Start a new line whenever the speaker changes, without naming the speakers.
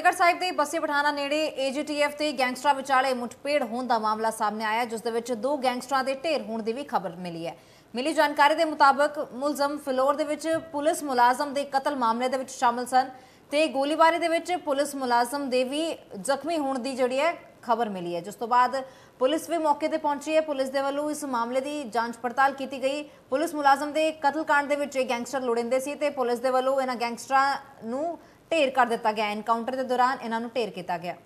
ਫਤਿਹਗੜ੍ਹ ਸਾਹਿਬ ਦੇ ਬੱਸੇ ਪਠਾਣਾ ਨੇੜੇ ਏਜੀਟੀਐਫ ਤੇ ਗੈਂਗਸਟਰਾਂ ਵਿਚਾਲੇ ਮੁੱਠਪੇੜ ਹੋਣ ਦਾ ਮਾਮਲਾ ਸਾਹਮਣੇ ਆਇਆ ਜਿਸ ਦੇ ਵਿੱਚ ਦੋ ਗੈਂਗਸਟਰਾਂ ਦੇ ਢੇਰ ਹੋਣ ਦੀ ਵੀ ਖਬਰ ਮਿਲੀ ਹੈ ਮਿਲੀ ਜਾਣਕਾਰੀ ਦੇ ਮੁਤਾਬਕ ਮੁਲਜ਼ਮ ਫਲੋਰ ਦੇ ਵਿੱਚ ਪੁਲਿਸ ਮੁਲਾਜ਼ਮ ਦੇ ਕਤਲ ਮਾਮਲੇ ਦੇ ਵਿੱਚ ਸ਼ਾਮਲ ਸਨ ਤੇ ਗੋਲੀਬਾਰੀ ਦੇ ਵਿੱਚ ਪੁਲਿਸ ਮੁਲਾਜ਼ਮ ਦੇ ਵੀ ਜ਼ਖਮੀ ਹੋਣ ਦੀ ਜਿਹੜੀ ਹੈ ਖਬਰ ਮਿਲੀ ਹੈ ਜਿਸ ਤੋਂ ਬਾਅਦ ਪੁਲਿਸ ਵੀ ਮੌਕੇ ਤੇ ਪਹੁੰਚੀ ਹੈ ਪੁਲਿਸ ਦੇ ਵੱਲੋਂ ਇਸ ਮਾਮਲੇ ਦੀ ਜਾਂਚ ਪੜਤਾਲ ਕੀਤੀ ਗਈ ਪੁਲਿਸ ਮੁਲਾਜ਼ਮ ਦੇ ਕਤਲकांड ਦੇ ਵਿੱਚ ਇਹ ਗੈਂਗਸਟਰ ਲੋੜਿੰਦੇ ਸੀ ਤੇ ਪੁਲਿਸ ਦੇ ਵੱਲੋਂ ਇਹਨਾਂ ਗੈਂਗਸਟਰਾਂ ਨੂੰ ਢੇਰ ਕਰ ਦਿੱਤਾ ਗਿਆ ਐਨਕਾਊਂਟਰ ਦੇ ਦੌਰਾਨ ਇਹਨਾਂ ਨੂੰ ਢੇਰ ਕੀਤਾ ਗਿਆ